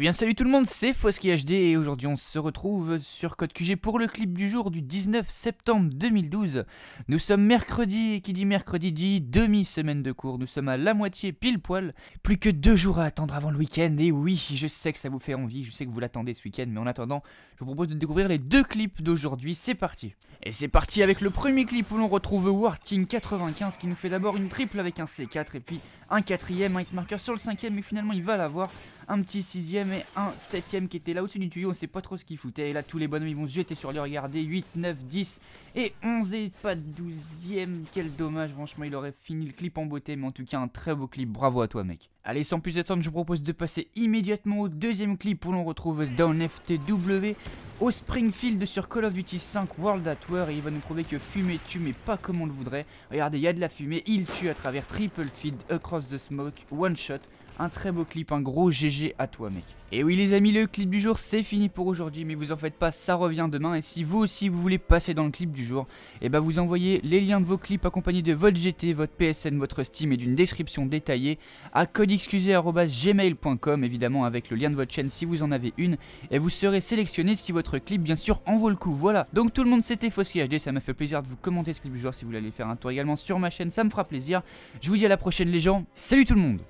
Eh bien salut tout le monde, c'est HD et aujourd'hui on se retrouve sur Code QG pour le clip du jour du 19 septembre 2012. Nous sommes mercredi et qui dit mercredi dit demi-semaine de cours, nous sommes à la moitié pile poil, plus que deux jours à attendre avant le week-end et oui je sais que ça vous fait envie, je sais que vous l'attendez ce week-end mais en attendant je vous propose de découvrir les deux clips d'aujourd'hui, c'est parti Et c'est parti avec le premier clip où l'on retrouve Working 95 qui nous fait d'abord une triple avec un C4 et puis un quatrième, un hitmarker sur le cinquième mais finalement il va l'avoir, un petit sixième mais un septième qui était là au-dessus du tuyau, on sait pas trop ce qu'il foutait. Et là, tous les bonhommes, ils vont se jeter sur lui, regardez, 8, 9, 10 et 11 et pas 12ème. Quel dommage, franchement, il aurait fini le clip en beauté, mais en tout cas, un très beau clip, bravo à toi, mec. Allez, sans plus attendre, je vous propose de passer immédiatement au deuxième clip où l'on retrouve Down FTW au Springfield sur Call of Duty 5 World at War et il va nous prouver que fumer tue mais pas comme on le voudrait. Regardez, il y a de la fumée, il tue à travers Triple Feed, Across the Smoke, One Shot un très beau clip, un gros GG à toi mec. Et oui les amis, le clip du jour c'est fini pour aujourd'hui, mais vous en faites pas, ça revient demain. Et si vous aussi vous voulez passer dans le clip du jour, et eh ben, vous envoyez les liens de vos clips accompagnés de votre GT, votre PSN, votre Steam et d'une description détaillée à codeexcusé.gmail.com évidemment avec le lien de votre chaîne si vous en avez une. Et vous serez sélectionné si votre clip bien sûr en vaut le coup, voilà. Donc tout le monde c'était Foski HD, ça m'a fait plaisir de vous commenter ce clip du jour si vous voulez aller faire un hein, tour également sur ma chaîne, ça me fera plaisir. Je vous dis à la prochaine les gens, salut tout le monde